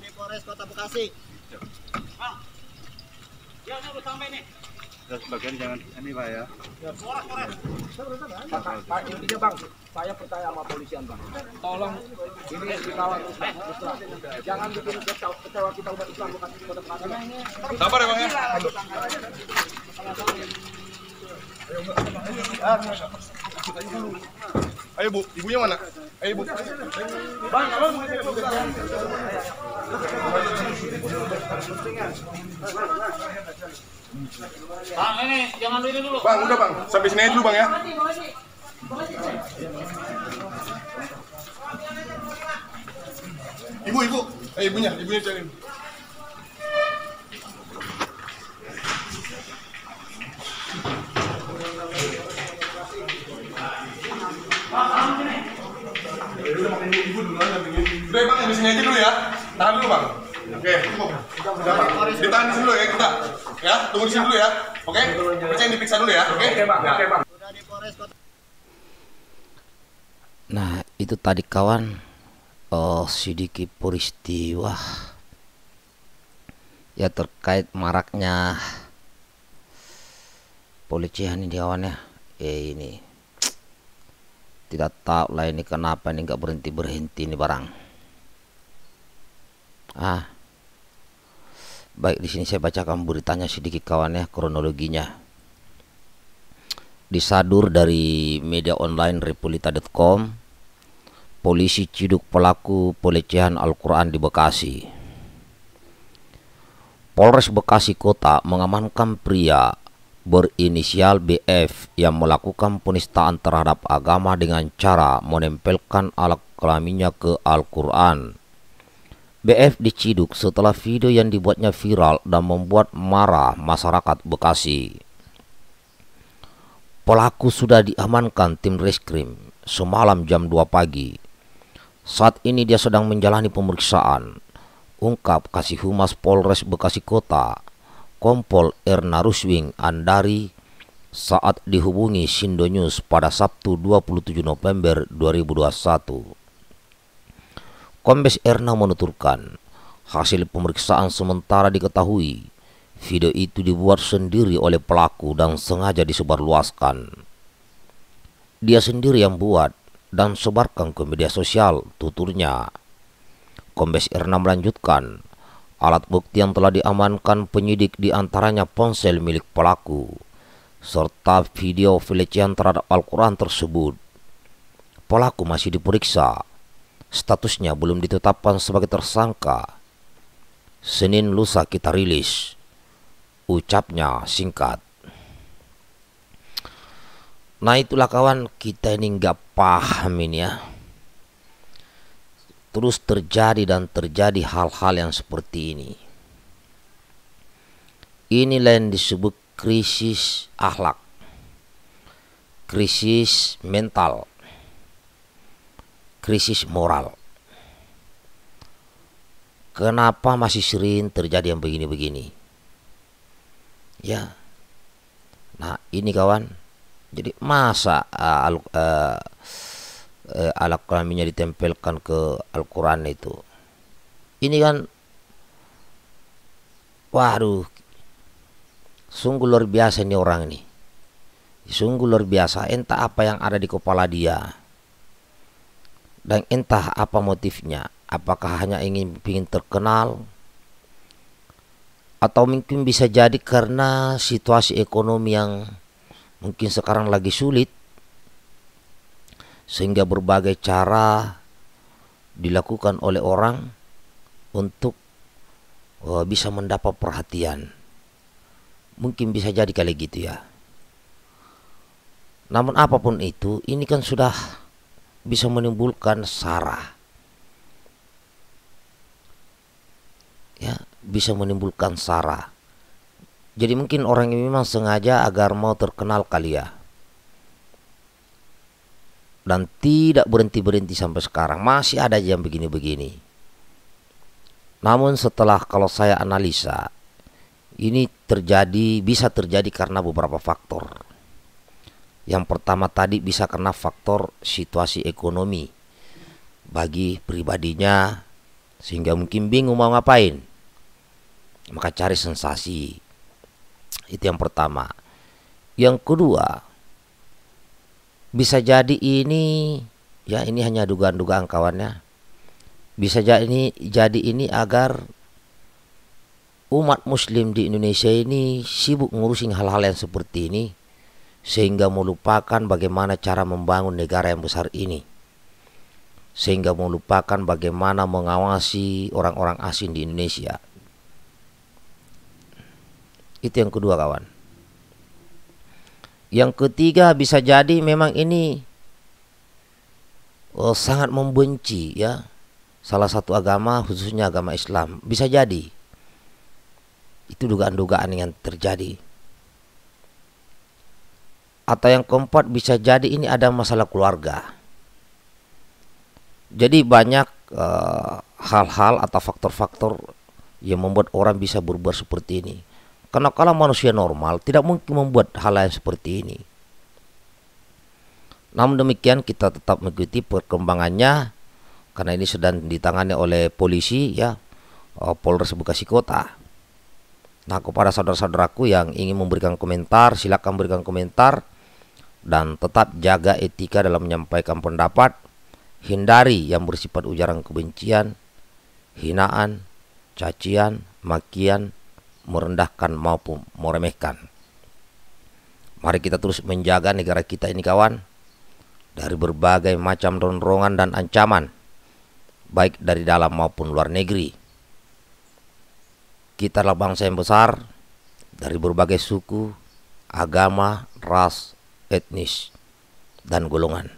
di Polres Kota Bekasi. Bang, ya ini udah sampai nih. Ya, sebagian jangan ini pak ya. Ya, Polres, Polres. Pak, intinya bang, saya percaya sama polisian bang. Tolong ini dikawal terus bang. Jangan bikin kecewa, kita umat Islam bukan Kota Bekasi. Sabar ya bang ya. Ayo bu, ibunya mana? Ayo bu. Bang, abang. Bang, ini jangan ini dulu. Bang, udah bang, sampai sini dulu bang ya. Ibu, ibu, eh ibunya, ibunya cariin. Udah bang, sini aja dulu ya. Tahan dulu bang. Oke, cukup. Ditahan dulu ya kita. Ya, tunggu di sini dulu ya. Oke? Okay? Percaya diperiksa dulu ya. Oke? Okay? Oke, Bang. Ya. Nah, itu tadi kawan oh, Sidiki peristiwa ya terkait maraknya Polisi ini kawan ya. Eh ini tidak tahu lah ini kenapa ini nggak berhenti berhenti ini barang. Ah, Baik, di sini saya bacakan beritanya sedikit kawan ya, kronologinya. Disadur dari media online repulita.com, polisi ciduk pelaku pelecehan Al-Qur'an di Bekasi. Polres Bekasi Kota mengamankan pria berinisial BF yang melakukan penistaan terhadap agama dengan cara menempelkan alat kelaminnya ke Al-Qur'an BF diciduk setelah video yang dibuatnya viral dan membuat marah masyarakat Bekasi. Pelaku sudah diamankan tim reskrim semalam jam 2 pagi. Saat ini dia sedang menjalani pemeriksaan, ungkap Kasih Humas Polres Bekasi Kota, Kompol Erna Ruswing Andari saat dihubungi Sindo News pada Sabtu 27 November 2021. Kombes Erna menuturkan, hasil pemeriksaan sementara diketahui video itu dibuat sendiri oleh pelaku dan sengaja disebarluaskan. Dia sendiri yang buat dan sebarkan ke media sosial, tuturnya. Kombes Erna melanjutkan, alat bukti yang telah diamankan penyidik diantaranya ponsel milik pelaku, serta video pelecehan terhadap Al-Quran tersebut. Pelaku masih diperiksa statusnya belum ditetapkan sebagai tersangka. Senin lusa kita rilis. Ucapnya singkat. Nah itulah kawan kita ini nggak paham ini ya. Terus terjadi dan terjadi hal-hal yang seperti ini. Inilah yang disebut krisis akhlak, krisis mental, krisis moral. Kenapa masih sering terjadi yang begini-begini? Ya. Nah, ini kawan. Jadi masa uh, al uh, eh, uh, eh, alat kelaminnya ditempelkan ke Al-Qur'an itu. Ini kan waduh sungguh luar biasa ini orang ini. Sungguh luar biasa entah apa yang ada di kepala dia dan entah apa motifnya apakah hanya ingin ingin terkenal atau mungkin bisa jadi karena situasi ekonomi yang mungkin sekarang lagi sulit sehingga berbagai cara dilakukan oleh orang untuk eh, bisa mendapat perhatian mungkin bisa jadi kali gitu ya namun apapun itu ini kan sudah bisa menimbulkan sara, Ya, bisa menimbulkan sara. Jadi mungkin orang ini memang sengaja agar mau terkenal kali ya. Dan tidak berhenti-berhenti sampai sekarang. Masih ada yang begini-begini. Namun setelah kalau saya analisa, ini terjadi bisa terjadi karena beberapa faktor. Yang pertama tadi bisa kena faktor situasi ekonomi bagi pribadinya sehingga mungkin bingung mau ngapain. Maka cari sensasi. Itu yang pertama. Yang kedua, bisa jadi ini ya ini hanya dugaan-dugaan kawannya. Bisa jadi ini jadi ini agar umat muslim di Indonesia ini sibuk ngurusin hal-hal yang seperti ini sehingga melupakan bagaimana cara membangun negara yang besar ini, sehingga melupakan bagaimana mengawasi orang-orang asing di Indonesia. Itu yang kedua, kawan. Yang ketiga, bisa jadi memang ini oh, sangat membenci, ya, salah satu agama, khususnya agama Islam. Bisa jadi itu dugaan-dugaan yang terjadi atau yang keempat bisa jadi ini ada masalah keluarga. Jadi banyak eh, hal-hal uh, atau faktor-faktor yang membuat orang bisa berbuat seperti ini. Karena kalau manusia normal tidak mungkin membuat hal lain seperti ini. Namun demikian kita tetap mengikuti perkembangannya karena ini sedang ditangani oleh polisi ya eh, Polres Bekasi Kota. Nah kepada saudara-saudaraku yang ingin memberikan komentar silakan berikan komentar dan tetap jaga etika dalam menyampaikan pendapat, hindari yang bersifat ujaran kebencian, hinaan, cacian, makian, merendahkan maupun meremehkan. Mari kita terus menjaga negara kita ini kawan dari berbagai macam dorongan dan ancaman baik dari dalam maupun luar negeri. Kita adalah bangsa yang besar dari berbagai suku, agama, ras, etnis dan golongan.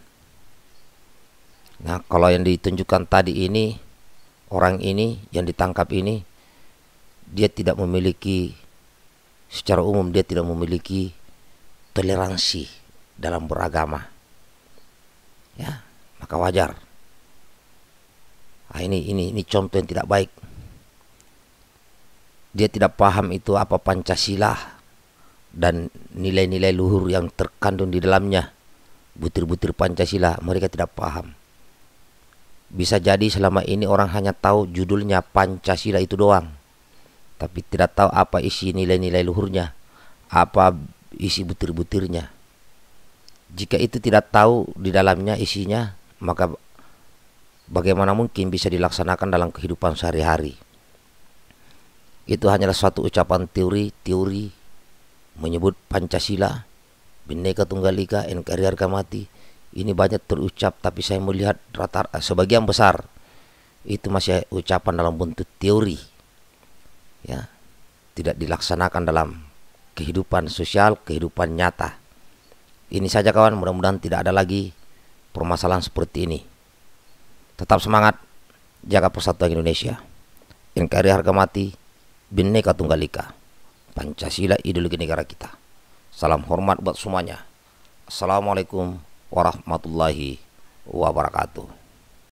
Nah, kalau yang ditunjukkan tadi ini orang ini yang ditangkap ini dia tidak memiliki secara umum dia tidak memiliki toleransi dalam beragama. Ya, maka wajar. Nah, ini ini ini contoh yang tidak baik. Dia tidak paham itu apa Pancasila, dan nilai-nilai luhur yang terkandung di dalamnya butir-butir Pancasila mereka tidak paham bisa jadi selama ini orang hanya tahu judulnya Pancasila itu doang tapi tidak tahu apa isi nilai-nilai luhurnya apa isi butir-butirnya jika itu tidak tahu di dalamnya isinya maka bagaimana mungkin bisa dilaksanakan dalam kehidupan sehari-hari itu hanyalah suatu ucapan teori-teori menyebut Pancasila, Bhinneka Tunggal Ika, NKRI harga mati. Ini banyak terucap tapi saya melihat rata eh, sebagian besar itu masih ucapan dalam bentuk teori. Ya, tidak dilaksanakan dalam kehidupan sosial, kehidupan nyata. Ini saja kawan, mudah-mudahan tidak ada lagi permasalahan seperti ini. Tetap semangat, jaga persatuan Indonesia. NKRI harga mati, Bhinneka Tunggal Ika. Pancasila ideologi negara kita. Salam hormat buat semuanya. Assalamualaikum warahmatullahi wabarakatuh.